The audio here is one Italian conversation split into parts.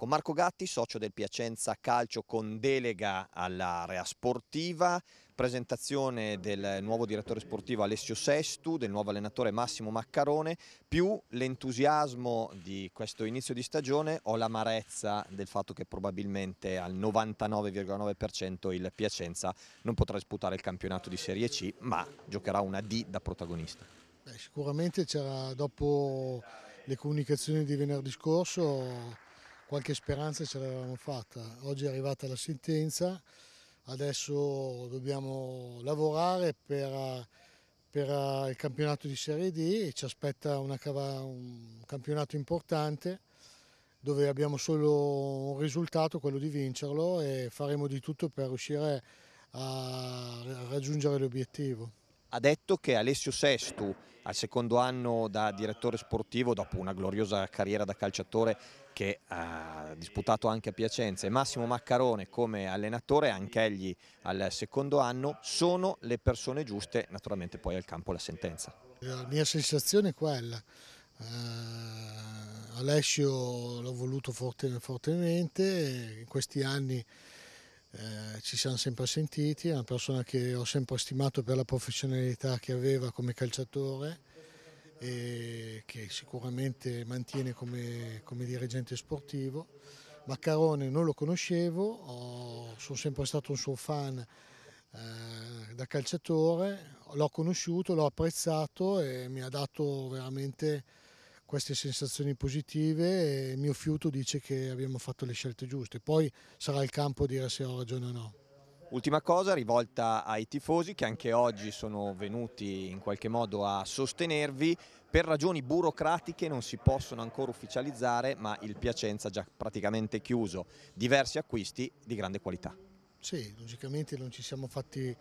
con Marco Gatti, socio del Piacenza Calcio con delega all'area sportiva, presentazione del nuovo direttore sportivo Alessio Sestu, del nuovo allenatore Massimo Maccarone, più l'entusiasmo di questo inizio di stagione o l'amarezza del fatto che probabilmente al 99,9% il Piacenza non potrà disputare il campionato di Serie C, ma giocherà una D da protagonista. Beh, sicuramente c'era dopo le comunicazioni di venerdì scorso qualche speranza ce l'avevamo fatta. Oggi è arrivata la sentenza, adesso dobbiamo lavorare per, per eh, il campionato di Serie D e ci aspetta cava, un campionato importante dove abbiamo solo un risultato, quello di vincerlo e faremo di tutto per riuscire a raggiungere l'obiettivo ha detto che Alessio Sestu al secondo anno da direttore sportivo dopo una gloriosa carriera da calciatore che ha disputato anche a Piacenza e Massimo Maccarone come allenatore anche egli al secondo anno sono le persone giuste naturalmente poi al campo la sentenza la mia sensazione è quella eh, Alessio l'ho voluto fortemente in questi anni eh, ci siamo sempre sentiti, è una persona che ho sempre stimato per la professionalità che aveva come calciatore e che sicuramente mantiene come, come dirigente sportivo. Maccarone non lo conoscevo, ho, sono sempre stato un suo fan eh, da calciatore, l'ho conosciuto, l'ho apprezzato e mi ha dato veramente queste sensazioni positive e mio fiuto dice che abbiamo fatto le scelte giuste. Poi sarà il campo a dire se ho ragione o no. Ultima cosa rivolta ai tifosi che anche oggi sono venuti in qualche modo a sostenervi. Per ragioni burocratiche non si possono ancora ufficializzare, ma il Piacenza ha già praticamente chiuso diversi acquisti di grande qualità. Sì, logicamente non ci siamo fatti eh,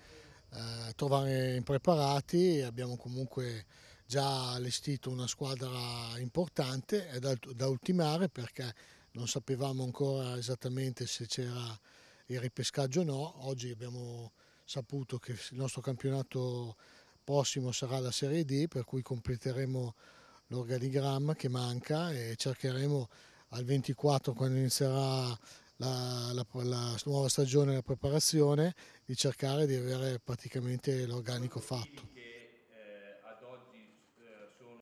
trovare impreparati, abbiamo comunque già allestito una squadra importante, è da, da ultimare perché non sapevamo ancora esattamente se c'era il ripescaggio o no, oggi abbiamo saputo che il nostro campionato prossimo sarà la Serie D, per cui completeremo l'organigramma che manca e cercheremo al 24 quando inizierà la, la, la nuova stagione la preparazione di cercare di avere praticamente l'organico fatto.